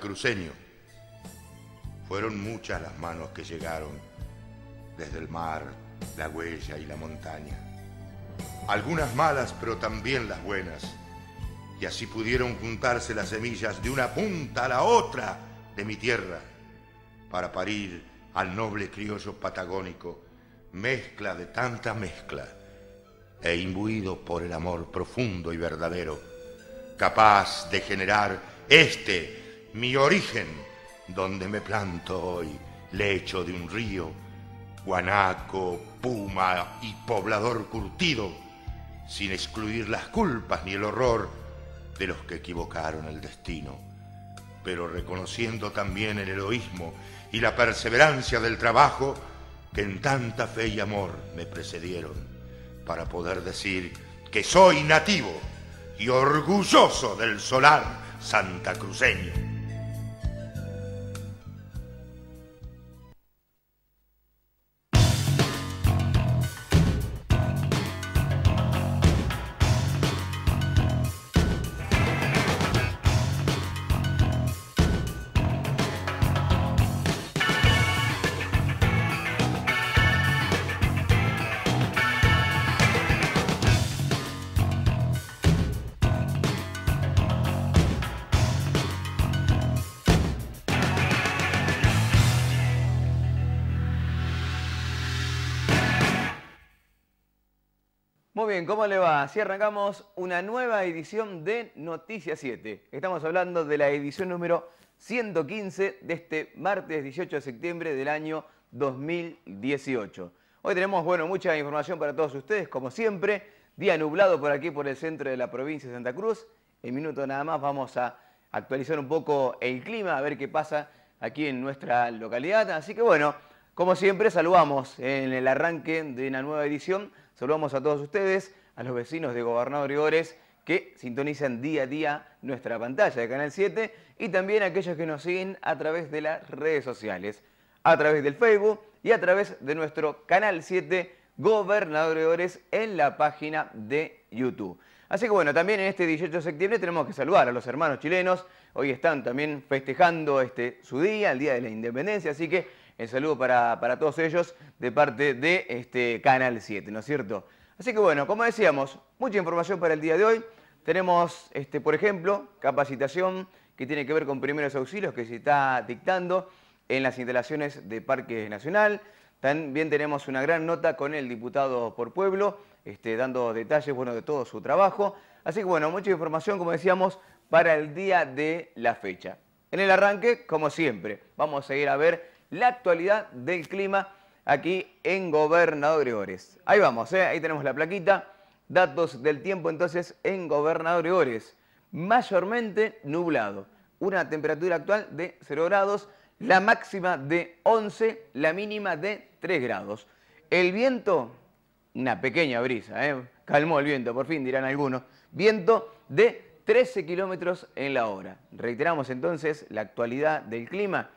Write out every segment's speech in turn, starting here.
cruceño Fueron muchas las manos que llegaron desde el mar, la huella y la montaña. Algunas malas, pero también las buenas. Y así pudieron juntarse las semillas de una punta a la otra de mi tierra para parir al noble criollo patagónico, mezcla de tanta mezcla e imbuido por el amor profundo y verdadero, capaz de generar este mi origen, donde me planto hoy, lecho de un río, guanaco, puma y poblador curtido, sin excluir las culpas ni el horror de los que equivocaron el destino, pero reconociendo también el heroísmo y la perseverancia del trabajo que en tanta fe y amor me precedieron, para poder decir que soy nativo y orgulloso del solar santacruceño. Así arrancamos una nueva edición de Noticias 7. Estamos hablando de la edición número 115 de este martes 18 de septiembre del año 2018. Hoy tenemos, bueno, mucha información para todos ustedes, como siempre. Día nublado por aquí, por el centro de la provincia de Santa Cruz. En minuto nada más vamos a actualizar un poco el clima, a ver qué pasa aquí en nuestra localidad. Así que bueno, como siempre, saludamos en el arranque de una nueva edición. Saludamos a todos ustedes a los vecinos de Gobernador que sintonizan día a día nuestra pantalla de Canal 7 y también a aquellos que nos siguen a través de las redes sociales, a través del Facebook y a través de nuestro Canal 7 Gobernador en la página de YouTube. Así que bueno, también en este 18 de septiembre tenemos que saludar a los hermanos chilenos. Hoy están también festejando este, su día, el Día de la Independencia, así que el saludo para, para todos ellos de parte de este Canal 7, ¿no es cierto? Así que bueno, como decíamos, mucha información para el día de hoy. Tenemos, este, por ejemplo, capacitación que tiene que ver con primeros auxilios que se está dictando en las instalaciones de Parque Nacional. También tenemos una gran nota con el diputado por pueblo, este, dando detalles bueno, de todo su trabajo. Así que bueno, mucha información, como decíamos, para el día de la fecha. En el arranque, como siempre, vamos a ir a ver la actualidad del clima aquí en Gobernador Gregores. Ahí vamos, eh, ahí tenemos la plaquita. Datos del tiempo entonces en Gobernador Gregores. Mayormente nublado. Una temperatura actual de 0 grados, la máxima de 11, la mínima de 3 grados. El viento, una pequeña brisa, eh, calmó el viento, por fin dirán algunos. Viento de 13 kilómetros en la hora. Reiteramos entonces la actualidad del clima,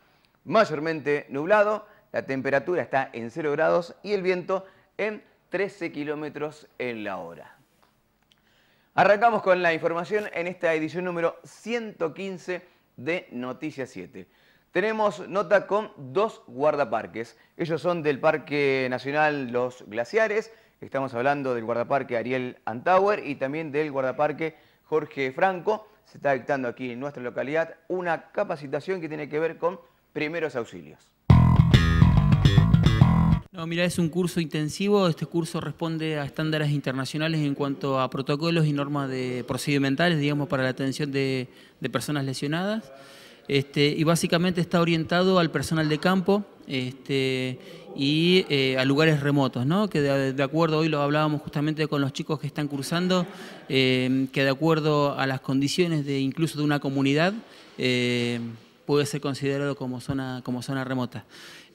mayormente nublado, la temperatura está en 0 grados y el viento en 13 kilómetros en la hora. Arrancamos con la información en esta edición número 115 de Noticias 7. Tenemos nota con dos guardaparques. Ellos son del Parque Nacional Los Glaciares. Estamos hablando del guardaparque Ariel Antauer y también del guardaparque Jorge Franco. Se está dictando aquí en nuestra localidad una capacitación que tiene que ver con primeros auxilios. No, mira, es un curso intensivo. Este curso responde a estándares internacionales en cuanto a protocolos y normas de procedimentales, digamos, para la atención de, personas lesionadas. Este, y básicamente está orientado al personal de campo este, y eh, a lugares remotos, ¿no? que de, acuerdo, hoy lo hablábamos justamente con los chicos que están cursando, eh, que de acuerdo a las condiciones de incluso de una comunidad, eh, puede ser considerado como zona, como zona remota.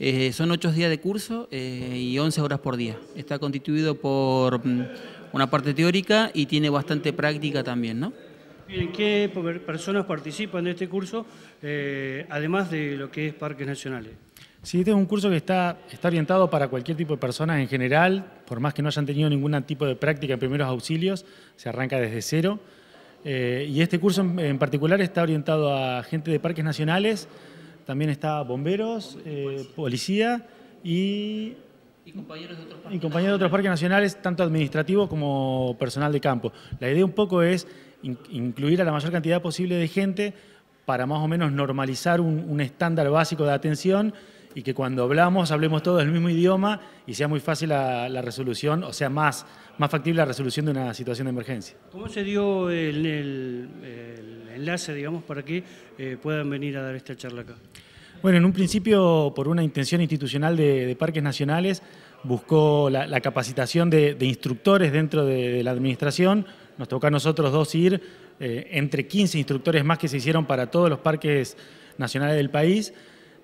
Eh, son ocho días de curso eh, y 11 horas por día. Está constituido por mm, una parte teórica y tiene bastante práctica también, ¿no? ¿qué personas participan de este curso, eh, además de lo que es Parques Nacionales? Sí, este es un curso que está, está orientado para cualquier tipo de personas en general, por más que no hayan tenido ningún tipo de práctica en primeros auxilios, se arranca desde cero. Eh, y este curso en, particular está orientado a gente de parques nacionales, también está bomberos, eh, policía y... compañeros, de otros parques, nacionales, tanto administrativos como personal de campo. La idea un poco es incluir a la mayor cantidad posible de gente para más o menos normalizar un estándar básico de atención y que cuando hablamos hablemos todos el mismo idioma y sea muy fácil la, resolución, o sea, más, más factible la resolución de una situación de emergencia. ¿Cómo se dio el, enlace, digamos, para que eh, puedan venir a dar esta charla acá? Bueno, en un principio, por una intención institucional de, Parques Nacionales, buscó la, capacitación de, instructores dentro de, la administración. Nos tocó a nosotros dos ir, eh, entre 15 instructores más que se hicieron para todos los parques nacionales del país.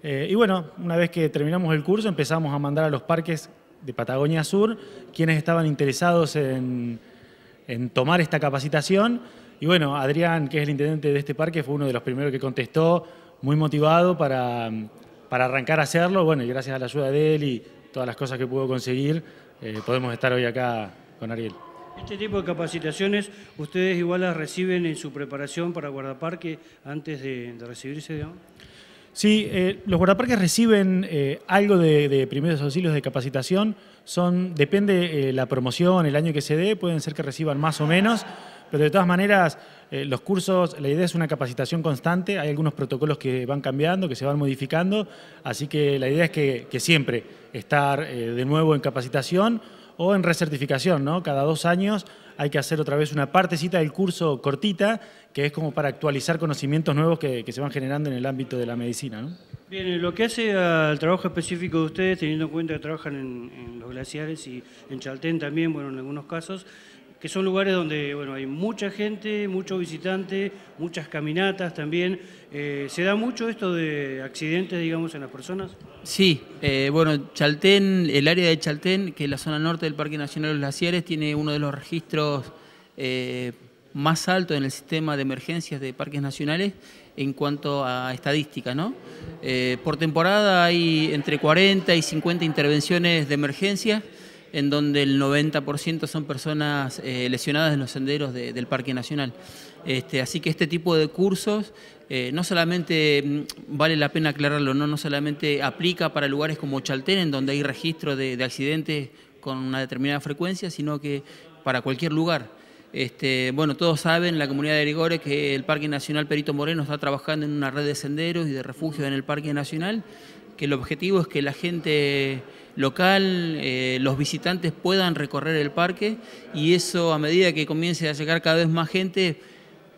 Eh, y bueno, una vez que terminamos el curso empezamos a mandar a los parques de Patagonia Sur quienes estaban interesados en, tomar esta capacitación. Y bueno, Adrián, que es el intendente de este parque, fue uno de los primeros que contestó, muy motivado para, arrancar a hacerlo. Bueno, y gracias a la ayuda de él y todas las cosas que pudo conseguir, eh, podemos estar hoy acá con Ariel. Este tipo de capacitaciones, ¿ustedes igual las reciben en su preparación para guardaparque antes de, de recibirse, digamos? Sí, eh, los guardaparques reciben eh, algo de, primeros auxilios de capacitación. Son, depende eh, la promoción, el año que se dé, pueden ser que reciban más o menos, pero de todas maneras eh, los cursos, la idea es una capacitación constante. Hay algunos protocolos que van cambiando, que se van modificando, así que la idea es que, que siempre estar de nuevo en capacitación o en recertificación, ¿no? Cada dos años hay que hacer otra vez una partecita del curso cortita, que es como para actualizar conocimientos nuevos que, se van generando en el ámbito de la medicina. Bien, lo que hace al trabajo específico de ustedes, teniendo en cuenta que trabajan en, en los glaciares y en Chaltén también, bueno, en algunos casos, que son lugares donde bueno, hay mucha gente, muchos visitantes muchas caminatas también. Eh, ¿Se da mucho esto de accidentes, digamos, en las personas? Sí, eh, bueno, Chaltén, el área de Chaltén, que es la zona norte del Parque Nacional de los Glaciares, tiene uno de los registros eh, más altos en el sistema de emergencias de parques nacionales en cuanto a estadística. ¿no? por temporada hay entre 40 y 50 intervenciones de emergencia en donde el 90% son personas eh, lesionadas en los senderos del Parque Nacional. Este, así que este tipo de cursos eh, no solamente, mm, vale la pena aclararlo, no, no solamente aplica para lugares como Chaltén, en donde hay registro de, accidentes con una determinada frecuencia, sino que para cualquier lugar. Este, bueno, todos saben, la comunidad de Rigores que el Parque Nacional Perito Moreno está trabajando en una red de senderos y de refugios en el Parque Nacional, que el objetivo es que la gente local, eh, los visitantes puedan recorrer el parque y eso a medida que comience a llegar cada vez más gente,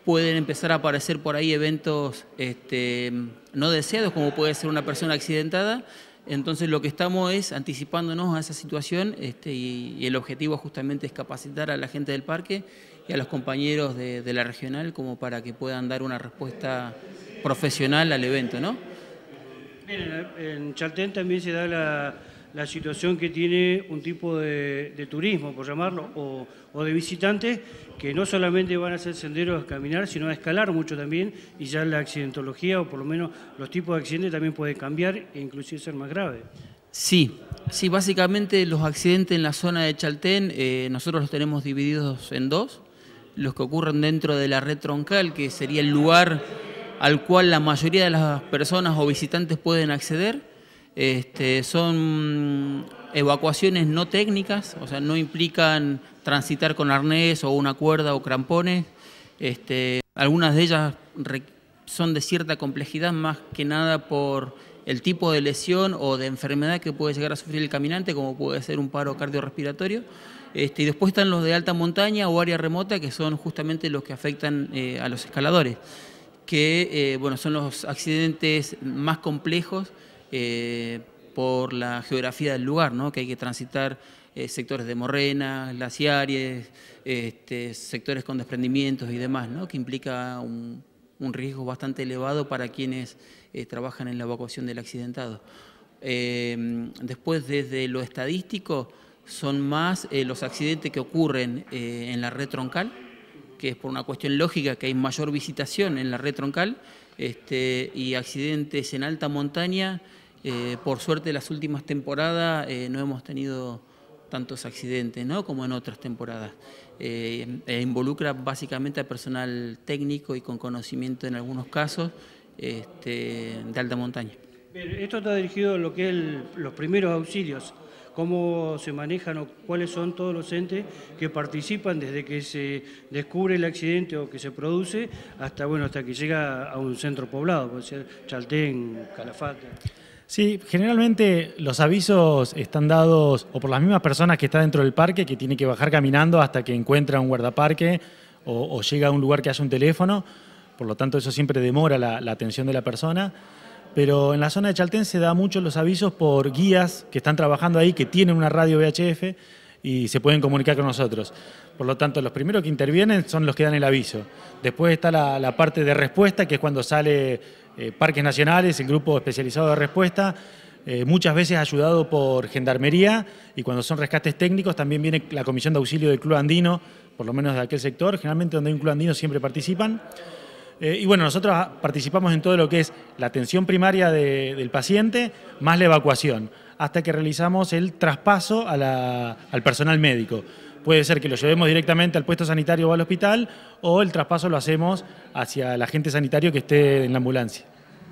pueden empezar a aparecer por ahí eventos este, no deseados, como puede ser una persona accidentada. Entonces lo que estamos es anticipándonos a esa situación este, y, el objetivo justamente es capacitar a la gente del parque y a los compañeros de, la regional como para que puedan dar una respuesta profesional al evento. ¿no? en Chaltén también se da la, la situación que tiene un tipo de, turismo, por llamarlo, o, de visitantes, que no solamente van a ser senderos a caminar, sino a escalar mucho también, y ya la accidentología, o por lo menos los tipos de accidentes también pueden cambiar e inclusive ser más graves. Sí, sí, básicamente los accidentes en la zona de Chaltén, eh, nosotros los tenemos divididos en dos, los que ocurren dentro de la red troncal, que sería el lugar al cual la mayoría de las personas o visitantes pueden acceder, este, son evacuaciones no técnicas, o sea, no implican transitar con arnés o una cuerda o crampones. Este, algunas de ellas son de cierta complejidad más que nada por el tipo de lesión o de enfermedad que puede llegar a sufrir el caminante, como puede ser un paro cardiorrespiratorio. Este, y después están los de alta montaña o área remota, que son justamente los que afectan eh, a los escaladores, que eh, bueno, son los accidentes más complejos eh, por la geografía del lugar, ¿no? que hay que transitar eh, sectores de morrenas, glaciares, este, sectores con desprendimientos y demás, ¿no? que implica un, riesgo bastante elevado para quienes eh, trabajan en la evacuación del accidentado. Em, después, desde lo estadístico, son más los accidentes que ocurren en la red troncal, que es por una cuestión lógica que hay mayor visitación en la red troncal, este, y accidentes en alta montaña eh, por suerte, las últimas temporadas eh, no hemos tenido tantos accidentes como en otras temporadas. Eh, e involucra básicamente a personal técnico y con conocimiento en algunos casos este, de alta montaña. Esto está dirigido a lo que es los primeros auxilios, cómo se manejan o cuáles son todos los entes que participan desde que se descubre el accidente o que se produce hasta bueno hasta que llega a un centro poblado, puede ser Chaltén, Calafate. Sí, generalmente los avisos están dados o por las mismas personas que está dentro del parque, que tiene que bajar caminando hasta que encuentra un guardaparque o, llega a un lugar que haya un teléfono, por lo tanto eso siempre demora la, atención de la persona pero en la zona de Chaltén se da mucho los avisos por guías que están trabajando ahí, que tienen una radio VHF y se pueden comunicar con nosotros. Por lo tanto, los primeros que intervienen son los que dan el aviso. Después está la parte de respuesta, que es cuando sale eh, parques nacionales, el grupo especializado de respuesta, eh, muchas veces ayudado por Gendarmería y cuando son rescates técnicos también viene la Comisión de Auxilio del Club Andino, por lo menos de aquel sector, generalmente donde hay un Club Andino siempre participan. Eh, y bueno, nosotros participamos en todo lo que es la atención primaria del paciente más la evacuación, hasta que realizamos el traspaso al personal médico. Puede ser que lo llevemos directamente al puesto sanitario o al hospital o el traspaso lo hacemos hacia el agente sanitario que esté en la ambulancia.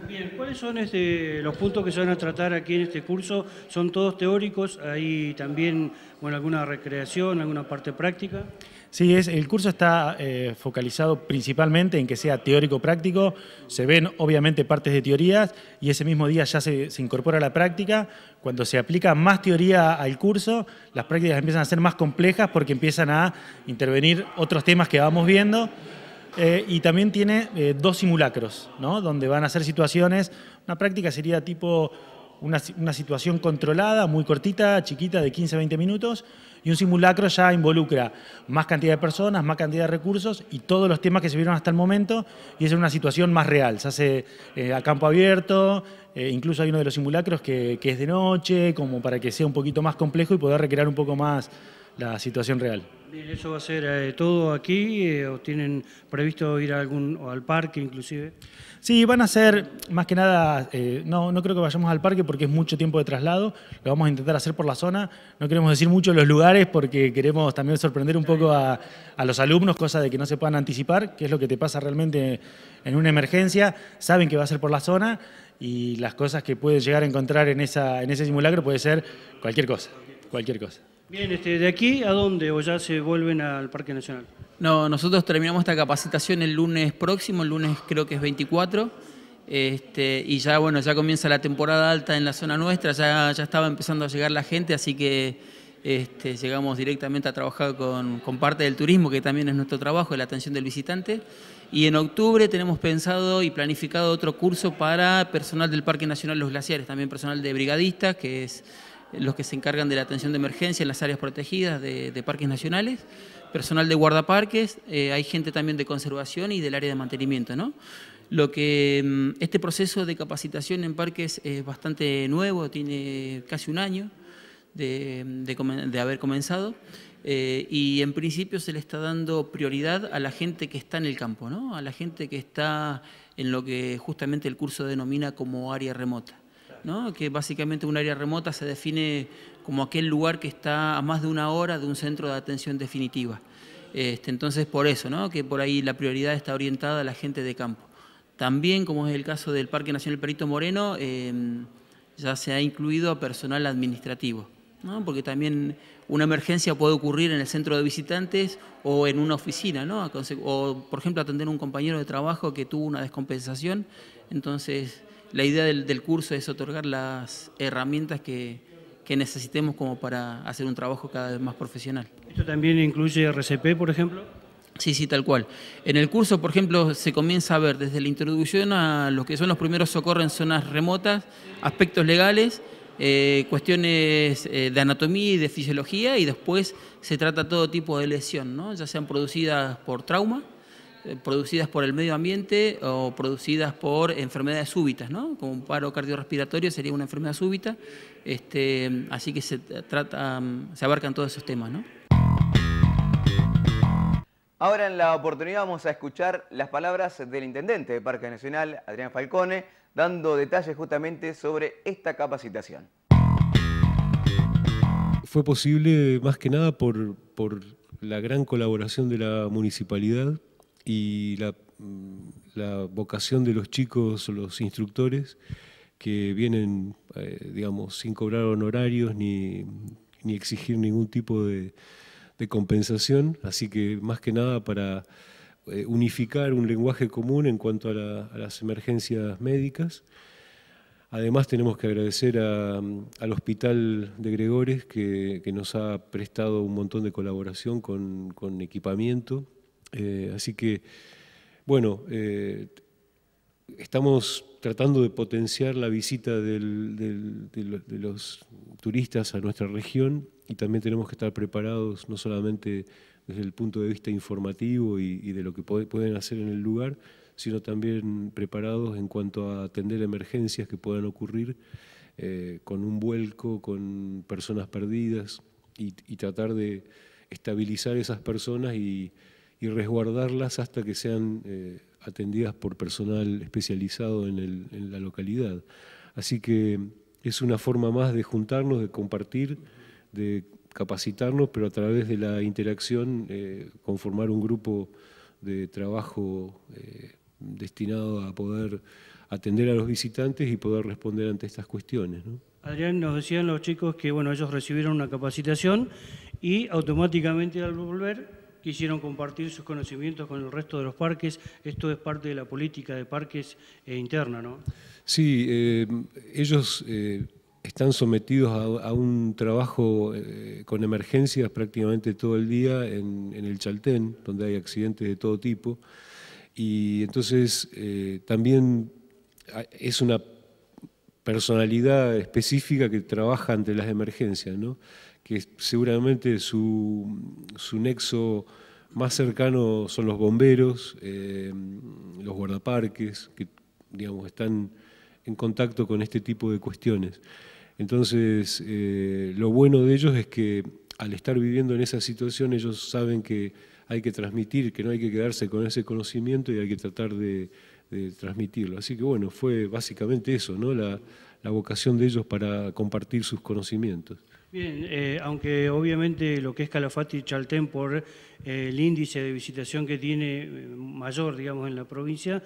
Bien, ¿cuáles son este, los puntos que se van a tratar aquí en este curso? ¿Son todos teóricos? ¿Hay también bueno, alguna recreación, alguna parte práctica? Sí, es, el curso está eh, focalizado principalmente en que sea teórico-práctico. Se ven obviamente partes de teorías y ese mismo día ya se, se incorpora la práctica cuando se aplica más teoría al curso, las prácticas empiezan a ser más complejas porque empiezan a intervenir otros temas que vamos viendo. Eh, y también tiene eh, dos simulacros, donde van a ser situaciones, una práctica sería tipo una, situación controlada, muy cortita, chiquita, de 15-20 a minutos, y un simulacro ya involucra más cantidad de personas, más cantidad de recursos y todos los temas que se vieron hasta el momento, y es una situación más real, se hace eh, a campo abierto, eh, incluso hay uno de los simulacros que, es de noche, como para que sea un poquito más complejo y poder recrear un poco más la situación real. Bien, ¿eso va a ser eh, todo aquí eh, o tienen previsto ir algún, al parque inclusive? Sí, van a ser más que nada, no, no creo que vayamos al parque porque es mucho tiempo de traslado, lo vamos a intentar hacer por la zona, no queremos decir mucho los lugares porque queremos también sorprender un poco a, los alumnos, cosa de que no se puedan anticipar, qué es lo que te pasa realmente en una emergencia, saben que va a ser por la zona y las cosas que puede llegar a encontrar en, ese simulacro puede ser cualquier cosa, cualquier cosa. Bien, este, ¿de aquí a dónde o ya se vuelven al Parque Nacional? No, nosotros terminamos esta capacitación el lunes próximo, el lunes creo que es 24, este, y ya bueno, ya comienza la temporada alta en la zona nuestra, ya, ya estaba empezando a llegar la gente, así que este, llegamos directamente a trabajar con parte del turismo, que también es nuestro trabajo, la atención del visitante. Y en octubre tenemos pensado y planificado otro curso para personal del Parque Nacional Los Glaciares, también personal de brigadistas, que es los que se encargan de la atención de emergencia en las áreas protegidas de, parques nacionales, personal de guardaparques, eh, hay gente también de conservación y del área de mantenimiento, ¿no? Lo que mm, este proceso de capacitación en parques es bastante nuevo, tiene casi un año de haber comenzado. Eh, y en principio se le está dando prioridad a la gente que está en el campo, a la gente que está en lo que justamente el curso denomina como área remota. que básicamente un área remota se define como aquel lugar que está a más de una hora de un centro de atención definitiva. Este, entonces, por eso, ¿no? que por ahí la prioridad está orientada a la gente de campo. También, como es el caso del Parque Nacional Perito Moreno, eh, ya se ha incluido a personal administrativo. ¿no? porque también una emergencia puede ocurrir en el centro de visitantes o en una oficina, ¿no? o por ejemplo atender a un compañero de trabajo que tuvo una descompensación. Entonces, la idea del, curso es otorgar las herramientas que, que necesitemos como para hacer un trabajo cada vez más profesional. ¿Esto también incluye RCP, por ejemplo? Sí, sí, tal cual. En el curso, por ejemplo, se comienza a ver desde la introducción a lo que son los primeros socorros en zonas remotas, aspectos legales, eh, cuestiones eh, de anatomía y de fisiología y después se trata todo tipo de lesión, ya sean producidas por trauma, eh, producidas por el medio ambiente o producidas por enfermedades súbitas, ¿no? como un paro cardiorrespiratorio sería una enfermedad súbita, este, así que se, abarcan todos esos temas. Ahora en la oportunidad vamos a escuchar las palabras del intendente de Parque Nacional, Adrián Falcone, dando detalles justamente sobre esta capacitación. Fue posible más que nada por, la gran colaboración de la municipalidad y mm, la, vocación de los chicos, los instructores, que vienen, eh, digamos, sin cobrar honorarios ni, exigir ningún tipo de compensación. Así que más que nada para eh, unificar un lenguaje común en cuanto a, las emergencias médicas. Además tenemos que agradecer al Hospital de Gregores que, nos ha prestado un montón de colaboración con, equipamiento. Eh, así que, bueno, eh, estamos tratando de potenciar la visita de, de, los, turistas a nuestra región y también tenemos que estar preparados no solamente desde el punto de vista informativo y, de lo que pueden hacer en el lugar, sino también preparados en cuanto a atender emergencias que puedan ocurrir eh, con un vuelco, con personas perdidas y, tratar de estabilizar esas personas y, resguardarlas hasta que sean eh, atendidas por personal especializado en, en, la localidad. Así que es una forma más de juntarnos, de compartir, de capacitarnos, pero a través de la interacción eh, conformar un grupo de trabajo eh, destinado a poder atender a los visitantes y poder responder ante estas cuestiones. Adrián, nos decían los chicos que bueno, ellos recibieron una capacitación y automáticamente al volver quisieron compartir sus conocimientos con el resto de los parques. Esto es parte de la política de parques eh, interna, ¿no? Sí, ellos están sometidos a, un trabajo eh, con emergencias prácticamente todo el día en, el Chaltén, donde hay accidentes de todo tipo. Y entonces eh, también ah, es una personalidad específica que trabaja ante las emergencias, que seguramente su, nexo más cercano son los bomberos, eh, los guardaparques, que digamos, están en contacto con este tipo de cuestiones. Entonces, eh, lo bueno de ellos es que al estar viviendo en esa situación, ellos saben que hay que transmitir, que no hay que quedarse con ese conocimiento y hay que tratar de, transmitirlo. Así que bueno, fue básicamente eso, ¿no? La, vocación de ellos para compartir sus conocimientos. Bien, eh, aunque obviamente lo que es Calafati y Chaltén por eh, el índice de visitación que tiene mayor, digamos, en la provincia,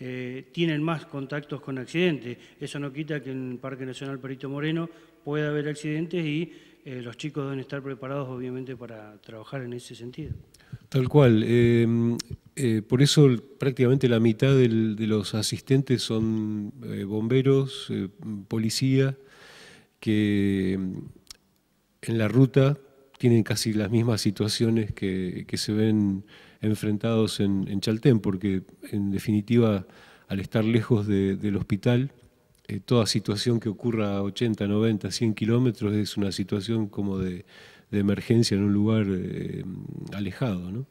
eh, tienen más contactos con accidentes. Eso no quita que en el Parque Nacional Perito Moreno pueda haber accidentes y eh, los chicos deben estar preparados obviamente para trabajar en ese sentido. Tal cual. Em, eh, por eso prácticamente la mitad de los asistentes son bomberos, policía, que em, en la ruta tienen casi las mismas situaciones que, que se ven enfrentados en, en Chaltén, porque en definitiva, al estar lejos del hospital, eh, toda situación que ocurra a 80, 90, 100 kilómetros es una situación como de, emergencia en un lugar eh, alejado. ¿no?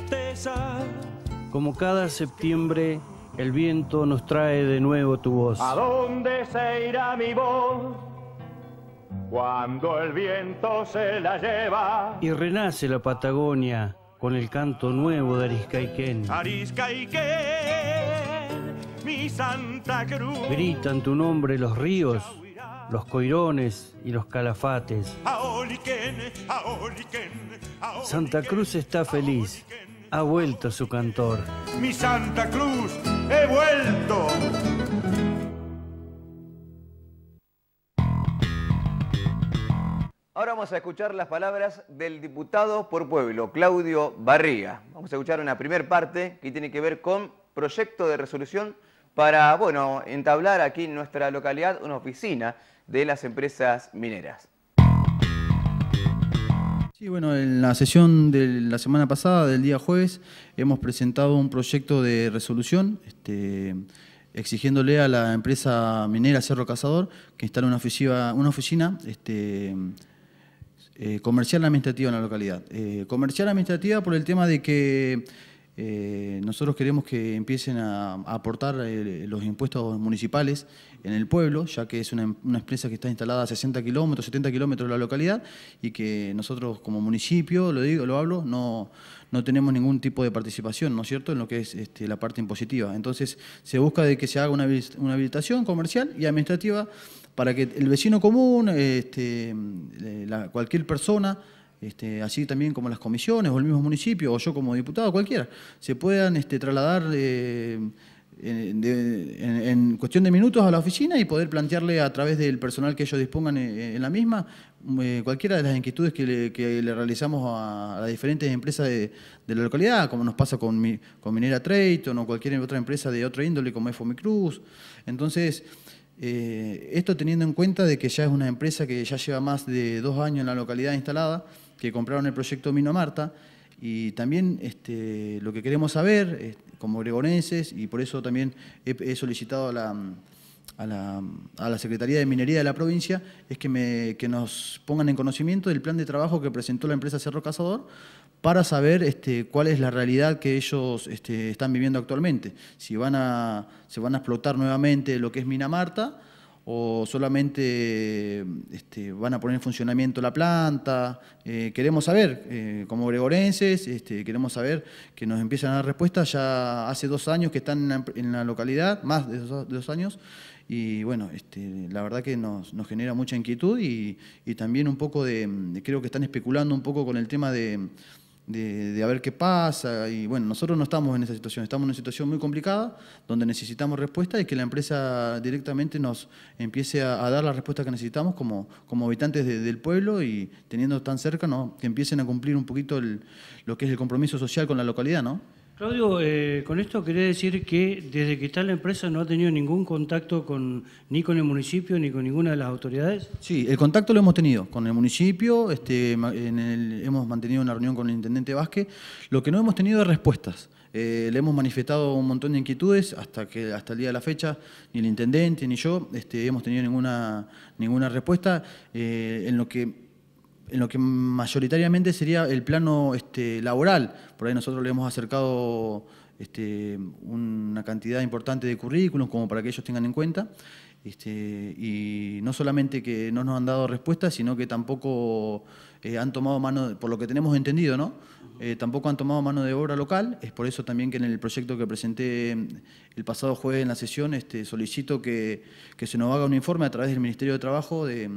tristeza. Como cada septiembre, el viento nos trae de nuevo tu voz. ¿A dónde se irá mi voz? Cuando el viento se la lleva. Y renace la Patagonia con el canto nuevo de Ariscaiquén. Ariscaiquén, mi Santa Cruz. Gritan tu nombre los ríos los coirones y los calafates. Santa Cruz está feliz, ha vuelto su cantor. Mi Santa Cruz, he vuelto. Ahora vamos a escuchar las palabras del diputado por pueblo, Claudio Barriga. Vamos a escuchar una primera parte que tiene que ver con proyecto de resolución para, bueno, entablar aquí en nuestra localidad una oficina de las empresas mineras. Sí, bueno, en la sesión de la semana pasada, del día jueves, hemos presentado un proyecto de resolución este, exigiéndole a la empresa minera Cerro Cazador que instale una oficina, una oficina este, eh, comercial administrativa en la localidad. Eh, comercial administrativa por el tema de que eh, nosotros queremos que empiecen a, aportar eh, los impuestos municipales en el pueblo, ya que es una, empresa que está instalada a 60 kilómetros, 70 kilómetros de la localidad y que nosotros como municipio, lo digo, lo hablo, no, tenemos ningún tipo de participación, ¿no es cierto?, en lo que es este, la parte impositiva. Entonces se busca de que se haga una, una habilitación comercial y administrativa para que el vecino común, este, eh, cualquier persona, este, así también como las comisiones o el mismo municipio, o yo como diputado, cualquiera, se puedan este, trasladar eh, en, cuestión de minutos a la oficina y poder plantearle a través del personal que ellos dispongan eh, en, la misma eh, cualquiera de las inquietudes que le, realizamos a, las diferentes empresas de, la localidad, como nos pasa con, Minera Trayton o cualquier otra empresa de otra índole como es Fomicruz. Entonces... esto teniendo en cuenta de que ya es una empresa que ya lleva más de dos años en la localidad instalada, que compraron el proyecto Mino Marta. Y también este, lo que queremos saber eh, como gregonenses, y por eso también he, solicitado mm, mm, a la, Secretaría de Minería de la provincia, es que, que, nos pongan en conocimiento del plan de trabajo que presentó la empresa Cerro Cazador para saber este, cuál es la realidad que ellos este, están viviendo actualmente. Si van a, se van a explotar nuevamente lo que es Marta, o solamente este, van a poner en funcionamiento la planta. Eh, queremos saber, eh, como gregorenses, este, queremos saber que nos empiezan a dar respuestas. Ya hace dos años que están en la, localidad, más de dos, años, y bueno, este, la verdad que nos, genera mucha inquietud y también un poco de, creo que están especulando un poco con el tema de de, a ver qué pasa. Y bueno, nosotros no estamos en esa situación, estamos en una situación muy complicada donde necesitamos respuesta y que la empresa directamente nos empiece a, dar la respuesta que necesitamos como, habitantes del pueblo y teniendo tan cerca, ¿no? que empiecen a cumplir un poquito lo que es el compromiso social con la localidad. ¿no? Claudio, eh, con esto quería decir que desde que está la empresa no ha tenido ningún contacto con, ni con el municipio ni con ninguna de las autoridades. Sí, el contacto lo hemos tenido con el municipio, este, hemos mantenido una reunión con el intendente Vázquez. Lo que no hemos tenido es respuestas. Eh, le hemos manifestado un montón de inquietudes hasta que hasta el día de la fecha ni el intendente ni yo este, hemos tenido ninguna, ninguna respuesta eh, en lo que en lo que mayoritariamente sería el plano este, laboral. Por ahí nosotros le hemos acercado este, una cantidad importante de currículums como para que ellos tengan en cuenta. Este, y no solamente que no nos han dado respuesta, sino que tampoco eh, han tomado mano, por lo que tenemos entendido, ¿no? Eh, tampoco han tomado mano de obra local. Es por eso también que en el proyecto que presenté el pasado jueves en la sesión este, solicito que, que se nos haga un informe a través del Ministerio de Trabajo de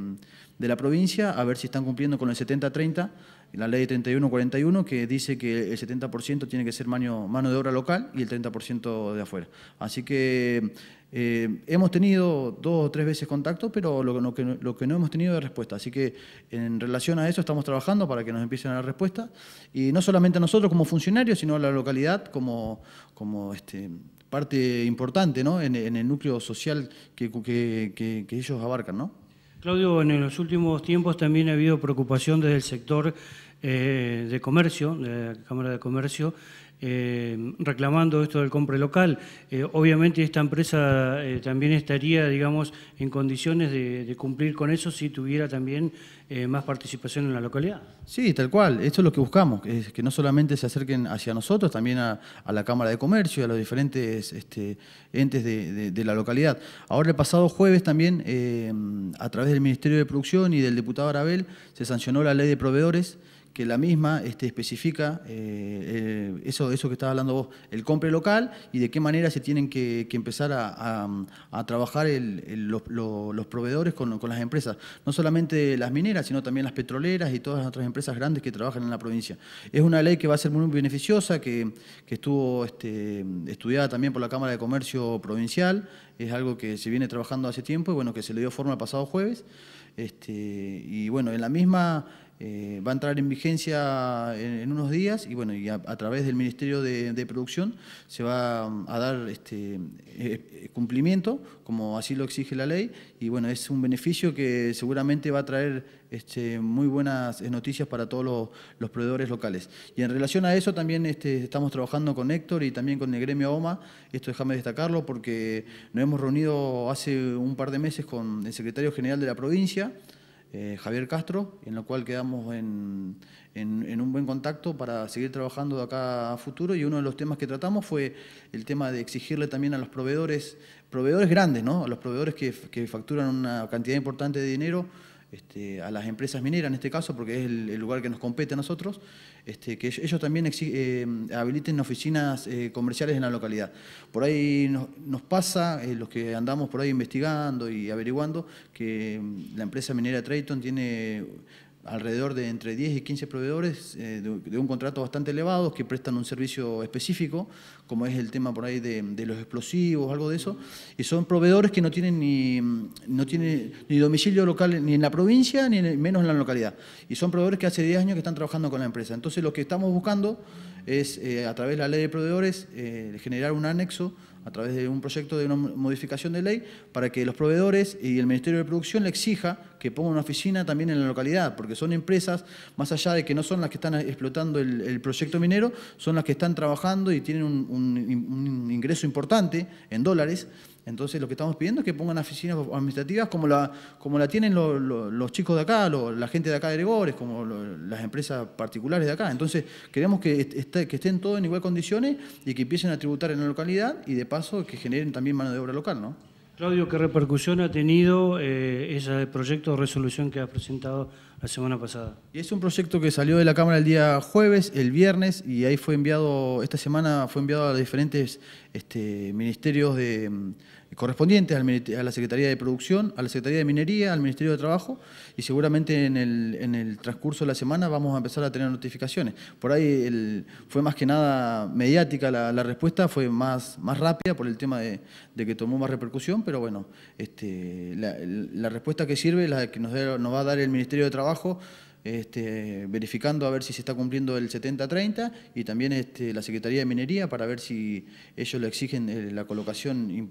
de la provincia, a ver si están cumpliendo con el 70-30, la ley 31-41, que dice que el 70% tiene que ser mano, mano de obra local y el 30% de afuera. Así que eh, hemos tenido dos o tres veces contacto, pero lo, que, no hemos tenido es respuesta. Así que en relación a eso estamos trabajando para que nos empiecen a dar respuesta. Y no solamente a nosotros como funcionarios, sino a la localidad como, como este, parte importante en, el núcleo social que, que, que ellos abarcan. ¿no? Claudio, en los últimos tiempos también ha habido preocupación desde el sector eh, de comercio, de la Cámara de Comercio, eh, reclamando esto del compre local. Eh, obviamente esta empresa eh, también estaría, digamos, en condiciones de, cumplir con eso si tuviera también más participación en la localidad. Sí, tal cual. Esto es lo que buscamos, que, es que no solamente se acerquen hacia nosotros, también a, la Cámara de Comercio, a los diferentes este, entes de, de, la localidad. Ahora el pasado jueves también, a través del Ministerio de Producción y del diputado Arabel, se sancionó la ley de proveedores que la misma este, especifica eh, eh, eso, eso que estaba hablando vos, el compre local y de qué manera se tienen que, empezar a, trabajar los, proveedores con, las empresas, no solamente las mineras, sino también las petroleras y todas las otras empresas grandes que trabajan en la provincia. Es una ley que va a ser muy beneficiosa, que, estuvo este, estudiada también por la Cámara de Comercio Provincial, es algo que se viene trabajando hace tiempo y bueno, que se le dio forma el pasado jueves. Este, y bueno, en la misma eh, va a entrar en vigencia en, unos días y bueno, y a, través del Ministerio de, Producción se va mm, a dar este eh, eh, cumplimiento, como así lo exige la ley, y bueno, es un beneficio que seguramente va a traer este, muy buenas noticias para todos los, proveedores locales. Y en relación a eso también este, estamos trabajando con Héctor y también con el gremio OMA, esto déjame destacarlo porque nos hemos reunido hace un par de meses con el secretario general de la provincia, eh, Javier Castro, en lo cual quedamos en, un buen contacto para seguir trabajando de acá a futuro. Y uno de los temas que tratamos fue el tema de exigirle también a los proveedores, proveedores grandes, ¿no? a los proveedores que, facturan una cantidad importante de dinero, este, a las empresas mineras en este caso, porque es el lugar que nos compete a nosotros, este, que ellos también eh, habiliten oficinas eh, comerciales en la localidad. Por ahí nos, pasa, eh, los que andamos por ahí investigando y averiguando, que mm, la empresa minera Trayton tiene alrededor de entre 10 y 15 proveedores eh, de, un contrato bastante elevado que prestan un servicio específico, como es el tema por ahí de, los explosivos, algo de eso, y son proveedores que no tienen ni, no tienen ni domicilio local ni en la provincia, ni menos en la localidad. Y son proveedores que hace 10 años que están trabajando con la empresa. Entonces lo que estamos buscando es, eh, a través de la ley de proveedores, eh, generar un anexo a través de un proyecto de una modificación de ley para que los proveedores y el Ministerio de Producción le exija que ponga una oficina también en la localidad, porque son empresas, más allá de que no son las que están explotando el, proyecto minero, son las que están trabajando y tienen un ingreso importante en dólares entonces lo que estamos pidiendo es que pongan oficinas administrativas como la, como la tienen los chicos de acá, la gente de acá de Gregores, como las empresas particulares de acá. Entonces queremos que, estén todos en igual condiciones y que empiecen a tributar en la localidad y de paso que generen también mano de obra local, ¿no? Claudio, ¿qué repercusión ha tenido eh, ese proyecto de resolución que ha presentado la semana pasada? Es un proyecto que salió de la Cámara el día jueves, el viernes, y ahí fue enviado, esta semana fue enviado a diferentes este, ministerios de correspondientes a la Secretaría de Producción, a la Secretaría de Minería, al Ministerio de Trabajo y seguramente en el, en el transcurso de la semana vamos a empezar a tener notificaciones. Por ahí fue más que nada mediática la, respuesta, fue más, más rápida por el tema de, que tomó más repercusión, pero bueno, este, la, respuesta que sirve, la que nos, va a dar el Ministerio de Trabajo, este, verificando a ver si se está cumpliendo el 70-30 y también este, la Secretaría de Minería para ver si ellos le exigen eh, la colocación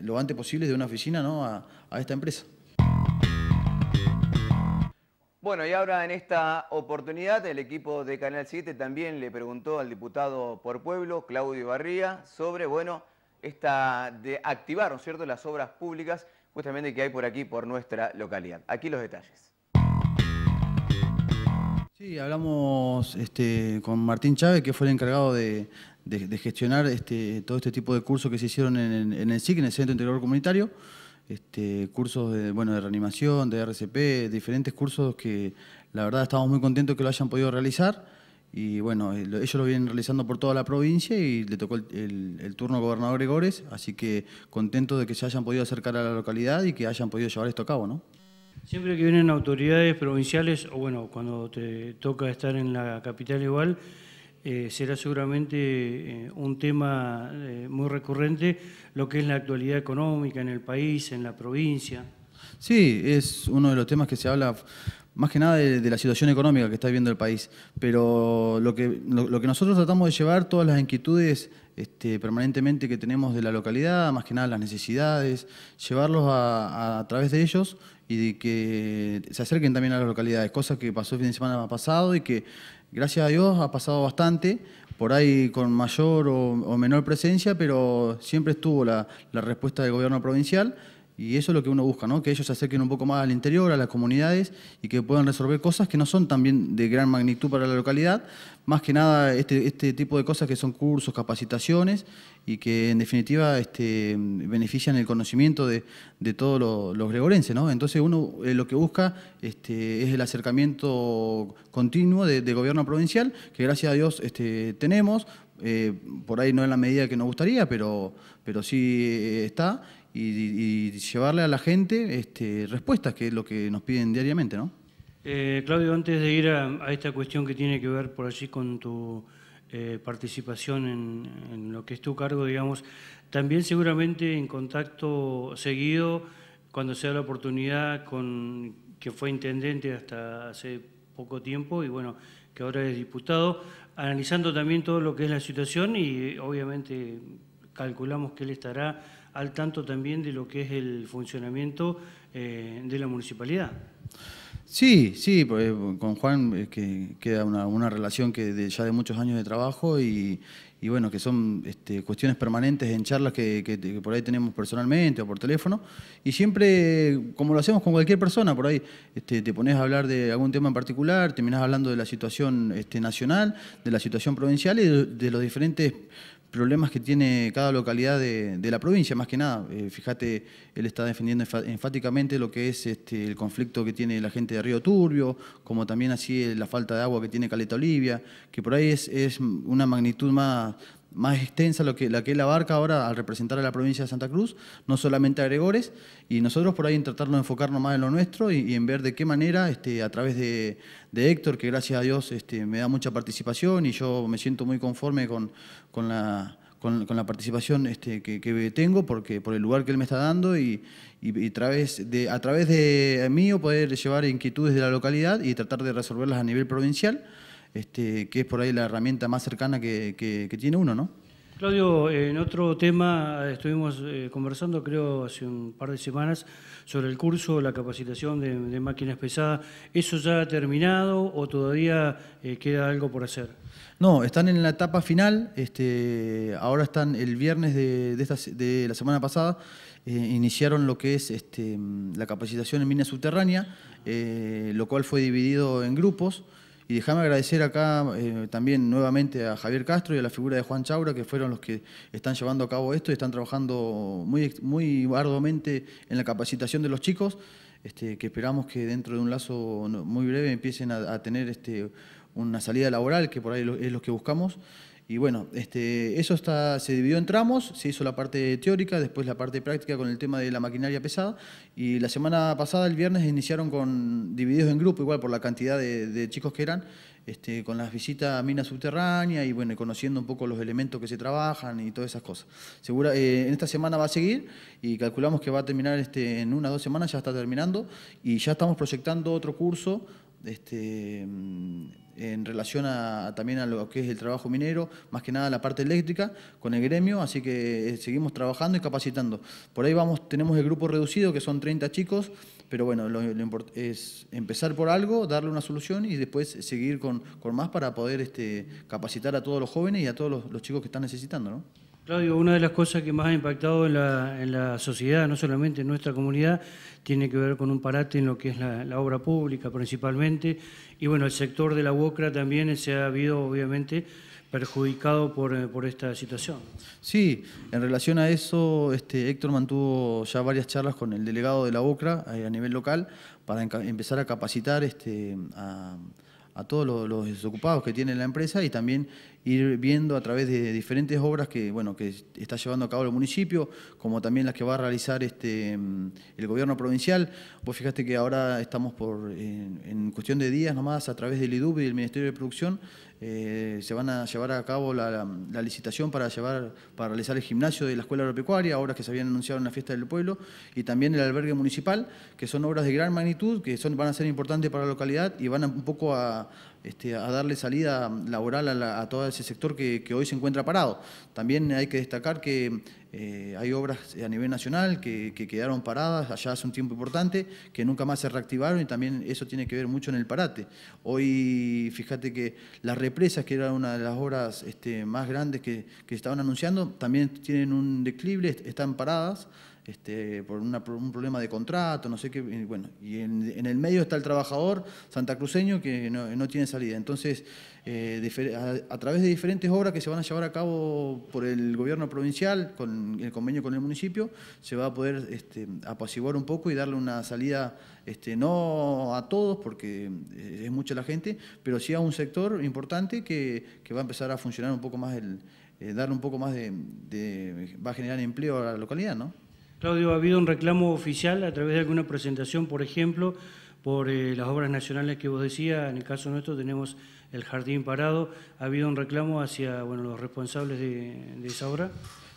lo antes posible de una oficina ¿no? a, esta empresa. Bueno, y ahora en esta oportunidad el equipo de Canal 7 también le preguntó al diputado por pueblo, Claudio Barría, sobre, bueno, esta de activar, ¿no es cierto?, las obras públicas justamente que hay por aquí, por nuestra localidad. Aquí los detalles. Sí, hablamos este, con Martín Chávez, que fue el encargado de, de, gestionar este, todo este tipo de cursos que se hicieron en, el SIC, en el Centro Interior Comunitario, este, cursos de, bueno, de reanimación, de RCP, diferentes cursos que la verdad estamos muy contentos que lo hayan podido realizar. Y bueno, eh, ellos lo vienen realizando por toda la provincia y le tocó el, turno al gobernador Gregores, así que contentos de que se hayan podido acercar a la localidad y que hayan podido llevar esto a cabo, ¿no? Siempre que vienen autoridades provinciales, o bueno, cuando te toca estar en la capital igual, eh, será seguramente eh, un tema eh, muy recurrente, lo que es la actualidad económica en el país, en la provincia. Sí, es uno de los temas que se habla más que nada de, la situación económica que está viviendo el país, pero lo que, lo, que nosotros tratamos de llevar, todas las inquietudes este, permanentemente que tenemos de la localidad, más que nada las necesidades, llevarlos a, través de ellos y de que se acerquen también a las localidades, cosa que pasó el fin de semana pasado y que Gracias a Dios ha pasado bastante, por ahí con mayor o, menor presencia, pero siempre estuvo la respuesta del gobierno provincial. Y eso es lo que uno busca, ¿no? que ellos se acerquen un poco más al interior, a las comunidades y que puedan resolver cosas que no son también de gran magnitud para la localidad, más que nada este, este tipo de cosas que son cursos, capacitaciones y que en definitiva este, benefician el conocimiento de, todos los, gregorenses. ¿no? Entonces uno eh, lo que busca este, es el acercamiento continuo de, gobierno provincial, que gracias a Dios este, tenemos, eh, por ahí no en la medida que nos gustaría, pero, pero sí eh, está y, llevarle a la gente este, respuestas, que es lo que nos piden diariamente, ¿no? Eh, Claudio, antes de ir a, esta cuestión que tiene que ver por allí con tu eh, participación en, lo que es tu cargo, digamos, también seguramente en contacto seguido, cuando sea la oportunidad, con que fue intendente hasta hace poco tiempo y bueno, que ahora es diputado, analizando también todo lo que es la situación y obviamente calculamos que él estará al tanto también de lo que es el funcionamiento eh, de la municipalidad. Sí, sí, pues, eh, con Juan eh, que queda una, relación que ya de muchos años de trabajo y, bueno, que son este, cuestiones permanentes en charlas que, por ahí tenemos personalmente o por teléfono, y siempre, como lo hacemos con cualquier persona, por ahí este, te pones a hablar de algún tema en particular, terminás hablando de la situación este, nacional, de la situación provincial y de los diferentes problemas que tiene cada localidad de, la provincia, más que nada. Eh, fíjate, él está defendiendo enfáticamente lo que es este, el conflicto que tiene la gente de Río Turbio, como también así la falta de agua que tiene Caleta Olivia, que por ahí es una magnitud más más extensa lo que, la que él abarca ahora al representar a la provincia de Santa Cruz, no solamente a Gregores, y nosotros por ahí en tratarnos de enfocarnos más en lo nuestro y, en ver de qué manera, este, a través de, Héctor, que gracias a Dios este, me da mucha participación y yo me siento muy conforme con, la... Con, la participación este, que, tengo, porque por el lugar que él me está dando y, y, través de, a través de mío poder llevar inquietudes de la localidad y tratar de resolverlas a nivel provincial. Este, que es por ahí la herramienta más cercana que, tiene uno, ¿no? Claudio, en otro tema eh, estuvimos eh, conversando, creo, hace un par de semanas, sobre el curso, la capacitación de, máquinas pesadas. ¿Eso ya ha terminado o todavía eh, queda algo por hacer? No, están en la etapa final. Este, ahora están el viernes de, de, la semana pasada. iniciaron lo que es este, la capacitación en mina subterránea, lo cual fue dividido en grupos. Y déjame agradecer acá eh, también nuevamente a Javier Castro y a la figura de Juan Chaura, que fueron los que están llevando a cabo esto y están trabajando muy, muy arduamente en la capacitación de los chicos, este, que esperamos que dentro de un lazo muy breve empiecen a, tener este, una salida laboral, que por ahí es lo que buscamos. Y bueno, este, eso está, se dividió en tramos, se hizo la parte teórica, después la parte práctica con el tema de la maquinaria pesada y la semana pasada, el viernes, iniciaron con divididos en grupo, igual por la cantidad de, chicos que eran, este, con las visitas a minas subterráneas y bueno, conociendo un poco los elementos que se trabajan y todas esas cosas. Segura, eh, en esta semana va a seguir y calculamos que va a terminar este, en una dos semanas, ya está terminando y ya estamos proyectando otro curso este, mm, en relación a, también a lo que es el trabajo minero, más que nada la parte eléctrica, con el gremio, así que eh, seguimos trabajando y capacitando. Por ahí vamos, tenemos el grupo reducido, que son 30 chicos, pero bueno, lo, es empezar por algo, darle una solución y después seguir con, con más para poder este, capacitar a todos los jóvenes y a todos los, los chicos que están necesitando. ¿no? Claudio, una de las cosas que más ha impactado en la, sociedad, no solamente en nuestra comunidad, tiene que ver con un parate en lo que es la, obra pública principalmente. Y bueno, el sector de la UOCRA también se ha habido, obviamente, perjudicado por, eh, por, esta situación. Sí, en relación a eso, este, Héctor mantuvo ya varias charlas con el delegado de la UOCRA eh, a nivel local para empezar a capacitar este, a a todos los, desocupados que tiene la empresa y también ir viendo a través de diferentes obras que, bueno, que está llevando a cabo el municipio, como también las que va a realizar este, mm, el gobierno provincial. Vos fijaste que ahora estamos por, eh, en, en cuestión de días nomás, a través del IDUB y del Ministerio de Producción, eh, se van a llevar a cabo la, licitación para, llevar, para realizar el gimnasio de la Escuela Agropecuaria, obras que se habían anunciado en la Fiesta del Pueblo, y también el albergue municipal, que son obras de gran magnitud, que son, van a ser importantes para la localidad y van un poco este, a, darle salida laboral a, todo ese sector que, hoy se encuentra parado. También hay que destacar que eh, hay obras eh, a nivel nacional que, quedaron paradas allá hace un tiempo importante, que nunca más se reactivaron y también eso tiene que ver mucho en el parate. Hoy, fíjate que las represas, que era una de las obras este, más grandes que, que estaban anunciando, también tienen un declive, están paradas, este, por, un problema de contrato, no sé qué. bueno, y en, el medio está el trabajador santacruceño que no, tiene salida. Entonces, eh, a, través de diferentes obras que se van a llevar a cabo por el gobierno provincial, con el convenio con el municipio, se va a poder este, apaciguar un poco y darle una salida, este, no a todos, porque eh, es mucha la gente, pero sí a un sector importante que, va a empezar a funcionar un poco más eh, darle un poco más de, va a generar empleo a la localidad, ¿no? Claudio, ¿ha habido un reclamo oficial a través de alguna presentación, por ejemplo, por eh, las obras nacionales que vos decías? En el caso nuestro tenemos el jardín parado. ¿Ha habido un reclamo hacia bueno, los responsables de, esa obra?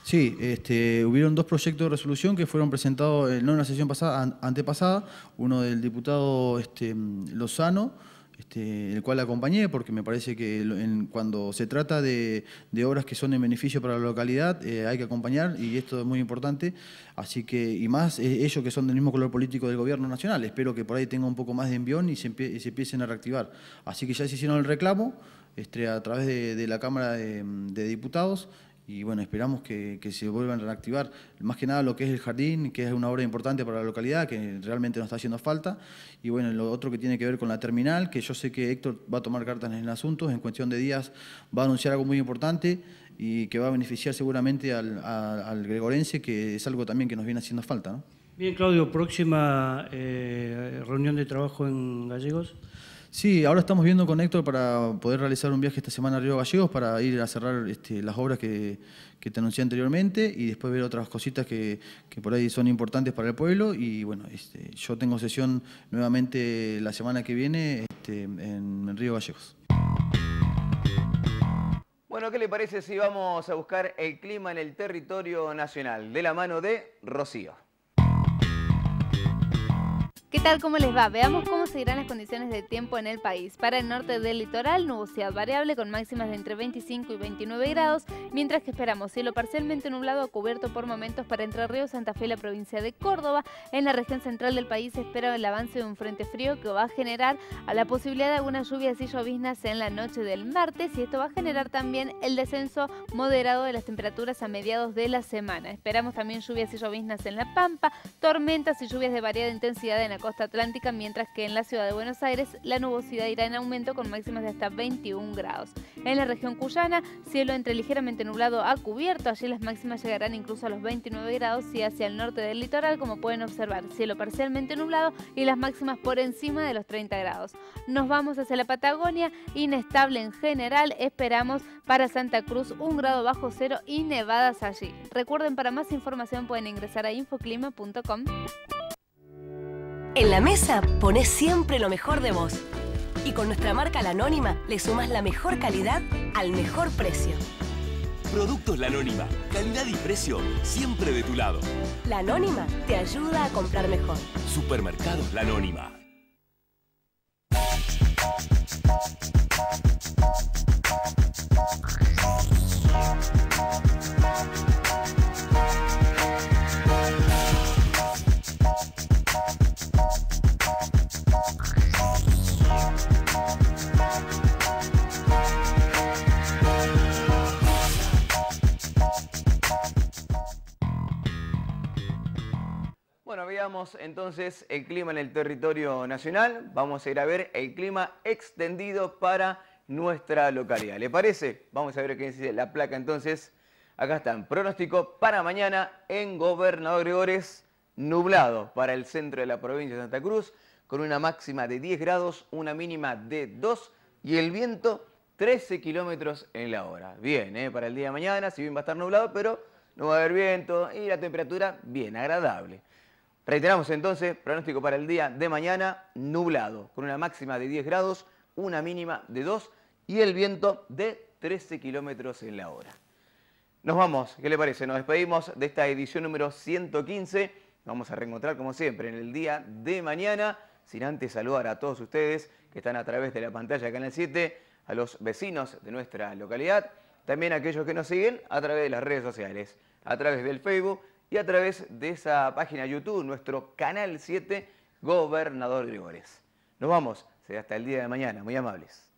Sí, este, hubieron dos proyectos de resolución que fueron presentados eh, en la sesión pasada, antepasada, uno del diputado este, mm, Lozano, este, el cual acompañé, porque me parece que cuando se trata de, obras que son en beneficio para la localidad, eh, hay que acompañar, y esto es muy importante, así que, y más eh, ellos que son del mismo color político del gobierno nacional, espero que por ahí tenga un poco más de envión y se, empiecen a reactivar. Así que ya se hicieron el reclamo este, a través de, la Cámara de, de Diputados, y bueno, esperamos que, se vuelvan a reactivar, más que nada lo que es el jardín, que es una obra importante para la localidad, que realmente nos está haciendo falta, y bueno, lo otro que tiene que ver con la terminal, que yo sé que Héctor va a tomar cartas en el asunto, en cuestión de días va a anunciar algo muy importante y que va a beneficiar seguramente al, al gregorense, que es algo también que nos viene haciendo falta. Bien, Claudio, próxima eh, reunión de trabajo en Gallegos. Sí, ahora estamos viendo con Héctor para poder realizar un viaje esta semana a Río Gallegos para ir a cerrar este, las obras que, te anuncié anteriormente y después ver otras cositas que, por ahí son importantes para el pueblo. Y bueno, este, yo tengo sesión nuevamente la semana que viene este, en Río Gallegos. Bueno, ¿qué le parece si vamos a buscar el clima en el territorio nacional de la mano de Rocío? ¿Qué tal? ¿Cómo les va? Veamos cómo seguirán las condiciones de tiempo en el país. Para el norte del litoral, nubosidad variable con máximas de entre 25 y 29 grados, mientras que esperamos cielo parcialmente nublado cubierto por momentos para Entre Ríos, Santa Fe y la provincia de Córdoba. En la región central del país se espera el avance de un frente frío que va a generar a la posibilidad de algunas lluvias y lloviznas en la noche del martes y esto va a generar también el descenso moderado de las temperaturas a mediados de la semana. Esperamos también lluvias y lloviznas en La Pampa, tormentas y lluvias de variada intensidad en la costa atlántica, mientras que en la ciudad de Buenos Aires la nubosidad irá en aumento con máximas de hasta 21 grados. En la región cuyana, cielo entre ligeramente nublado a cubierto, allí las máximas llegarán incluso a los 29 grados y hacia el norte del litoral, como pueden observar, cielo parcialmente nublado y las máximas por encima de los 30 grados. Nos vamos hacia la Patagonia, inestable en general, esperamos para Santa Cruz un grado bajo cero y nevadas allí. Recuerden, para más información pueden ingresar a infoclima.com. En la mesa pones siempre lo mejor de vos. Y con nuestra marca La Anónima le sumas la mejor calidad al mejor precio. Productos La Anónima. Calidad y precio siempre de tu lado. La Anónima te ayuda a comprar mejor. Supermercados La Anónima. entonces el clima en el territorio nacional. Vamos a ir a ver el clima extendido para nuestra localidad. ¿Le parece? Vamos a ver qué dice la placa entonces. Acá están. Pronóstico para mañana en Gobernador Gregores, nublado para el centro de la provincia de Santa Cruz, con una máxima de 10 grados, una mínima de 2 y el viento 13 kilómetros en la hora. Bien, ¿eh? para el día de mañana, si bien va a estar nublado, pero no va a haber viento y la temperatura bien agradable. Reiteramos entonces, pronóstico para el día de mañana, nublado, con una máxima de 10 grados, una mínima de 2 y el viento de 13 kilómetros en la hora. Nos vamos, ¿qué le parece? Nos despedimos de esta edición número 115. Nos vamos a reencontrar como siempre en el día de mañana, sin antes saludar a todos ustedes que están a través de la pantalla de Canal 7, a los vecinos de nuestra localidad, también a aquellos que nos siguen a través de las redes sociales, a través del Facebook, y a través de esa página YouTube, nuestro canal 7, Gobernador Grigores. Nos vamos, hasta el día de mañana, muy amables.